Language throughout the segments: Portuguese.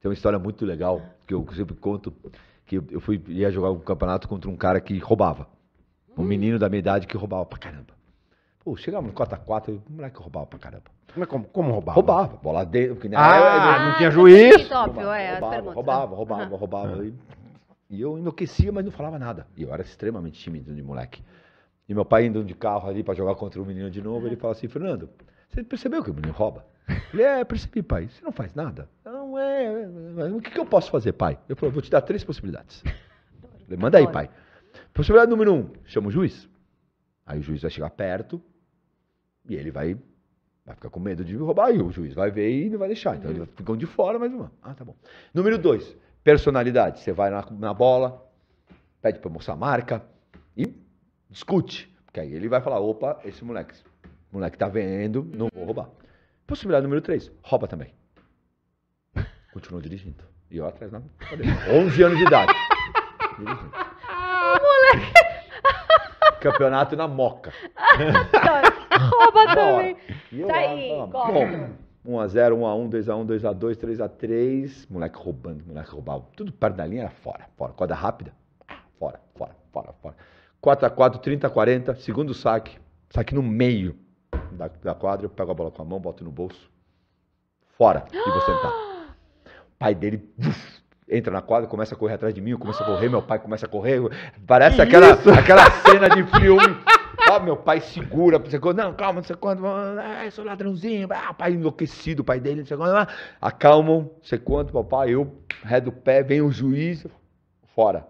Tem uma história muito legal que eu sempre conto que eu fui ia jogar um campeonato contra um cara que roubava. Um hum. menino da minha idade que roubava pra caramba. Pô, chegamos no cota 4, o moleque roubava pra caramba. Mas como, como roubava? Roubava, bola dentro, porque nem ah, era, não tinha ah, juiz. top, roubava, é, roubava, roubava, né? roubava, roubava, roubava, E, eu enlouquecia, mas não falava nada. E eu era extremamente tímido de moleque. E meu pai indo de carro ali pra jogar contra o menino de novo, ele fala assim, Fernando, você percebeu que o menino rouba? Ele, é, percebi, pai. Você não faz nada? Eu, é, é, é. O que, que eu posso fazer, pai? Eu falei, vou te dar três possibilidades. Falei, manda aí, pai. Possibilidade número um, chama o juiz. Aí o juiz vai chegar perto e ele vai, vai ficar com medo de roubar. E o juiz vai ver e não vai deixar. Então eles uhum. ficam de fora, mas não. Ah, tá bom. Número dois, personalidade. Você vai na, na bola, pede pra mostrar a marca e discute. Porque aí ele vai falar: opa, esse moleque, moleque tá vendo, não vou uhum. roubar. Possibilidade número três, rouba também. Continuou dirigindo. E eu atrás na 11 anos de idade. dirigindo. Moleque. Campeonato na moca. Rouba também. E Tá aí, lá, bom, 1x0, 1x1, 2x1, 2x2, 3x3. Moleque roubando, moleque roubava. Tudo perto da linha era fora, fora. Corda rápida, ah, fora, fora, fora, fora. 4x4, 30x40, segundo saque. Saque no meio da, da quadra, eu pego a bola com a mão, boto no bolso. Fora. E vou sentar pai dele uf, entra na quadra, começa a correr atrás de mim, começa a correr, meu pai começa a correr. Parece aquela, aquela cena de filme. Ó, meu pai segura, você não, calma, não sei quanto, ah, sou ladrãozinho, ah, pai enlouquecido, pai dele, não sei quanto, ah, acalmam, não sei quanto, papai, eu, ré do pé, vem o juiz, fora.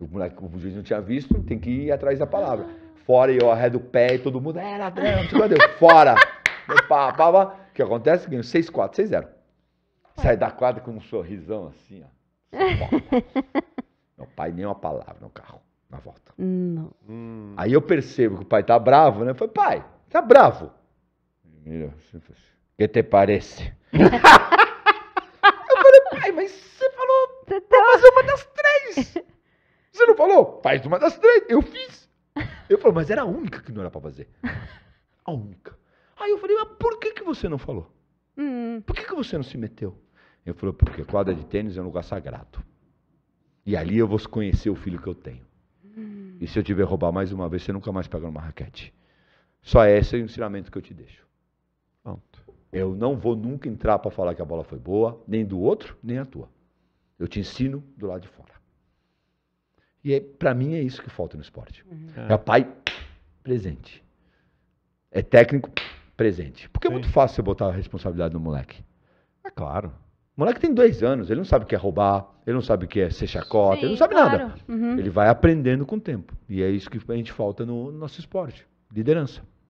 O, moleque, o juiz não tinha visto, tem que ir atrás da palavra. Fora, e eu ré do pé, e todo mundo, é ladrão, não sei quanto, fora. Pá, O que acontece? Ganho 6-4, 6-0. Sai da quadra com um sorrisão assim, ó. Meu pai nem uma palavra no carro, na volta. Não. Hum. Aí eu percebo que o pai tá bravo, né? foi pai, tá bravo. Assim assim, que te parece? eu falei, pai, mas você falou você tá... pra fazer uma das três. Você não falou? Faz uma das três. Eu fiz. Eu falei, mas era a única que não era pra fazer. A única. Aí eu falei, mas por que, que você não falou? Hum. Por que, que você não se meteu? Ele falou, porque quadra de tênis é um lugar sagrado. E ali eu vou conhecer o filho que eu tenho. Hum. E se eu tiver roubar mais uma vez, você nunca mais pega uma raquete. Só esse é o ensinamento que eu te deixo. Pronto. Eu não vou nunca entrar para falar que a bola foi boa, nem do outro, nem a tua. Eu te ensino do lado de fora. E é, para mim é isso que falta no esporte. Uhum. É. é pai presente. É técnico presente. Porque é Sim. é muito fácil você botar a responsabilidade no moleque. É claro. O moleque tem dois anos, ele não sabe o que é roubar, ele não sabe o que é ser chacota, Sim, ele não sabe claro. nada. Uhum. Ele vai aprendendo com o tempo. E é isso que a gente falta no, no nosso esporte: liderança.